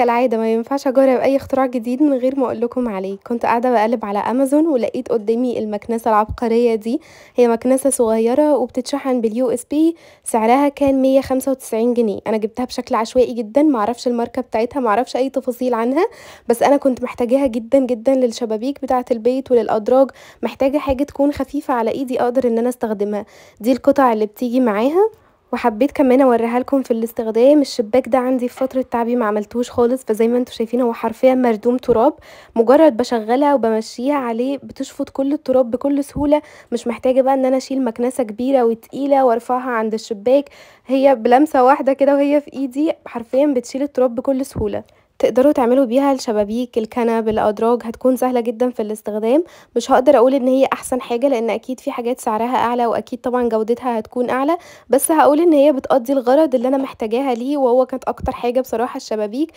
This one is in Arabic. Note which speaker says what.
Speaker 1: كالعادة ما ينفعش اجرب اي اختراع جديد من غير ما اقولكم عليه كنت قاعدة بقلب على امازون ولقيت قدامي المكنسة العبقرية دي هي مكنسة صغيرة وبتتشحن باليو اس بي سعرها كان 195 جنيه انا جبتها بشكل عشوائي جدا معرفش الماركة بتاعتها معرفش اي تفاصيل عنها بس انا كنت محتاجاها جدا جدا للشبابيك بتاعة البيت وللادراج محتاجة حاجة تكون خفيفة على ايدي اقدر ان انا استخدمها دي القطع اللي بتيجي معاها وحبيت كمان اوريها لكم في الاستخدام الشباك ده عندي في فتره تعبي ما عملتوش خالص فزي ما انتم شايفين هو حرفيا مردوم تراب مجرد بشغلها وبمشيها عليه بتشفط كل التراب بكل سهوله مش محتاجه بقى ان انا اشيل مكنسه كبيره وتقيله وارفعها عند الشباك هي بلمسه واحده كده وهي في ايدي حرفيا بتشيل التراب بكل سهوله تقدروا تعملوا بيها الشبابيك الكنب الأدراج هتكون سهلة جدا في الاستخدام مش هقدر أقول إن هي أحسن حاجة لأن أكيد في حاجات سعرها أعلى وأكيد طبعا جودتها هتكون أعلى بس هقول إن هي بتقضي الغرض اللي أنا محتاجاها ليه وهو كانت أكتر حاجة بصراحة الشبابيك